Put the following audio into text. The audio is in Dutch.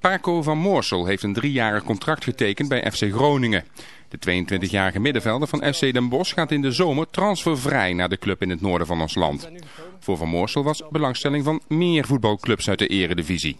Parco van Moorsel heeft een driejarig contract getekend bij FC Groningen. De 22-jarige middenvelder van FC Den Bosch gaat in de zomer transfervrij naar de club in het noorden van ons land. Voor Van Moorsel was belangstelling van meer voetbalclubs uit de eredivisie.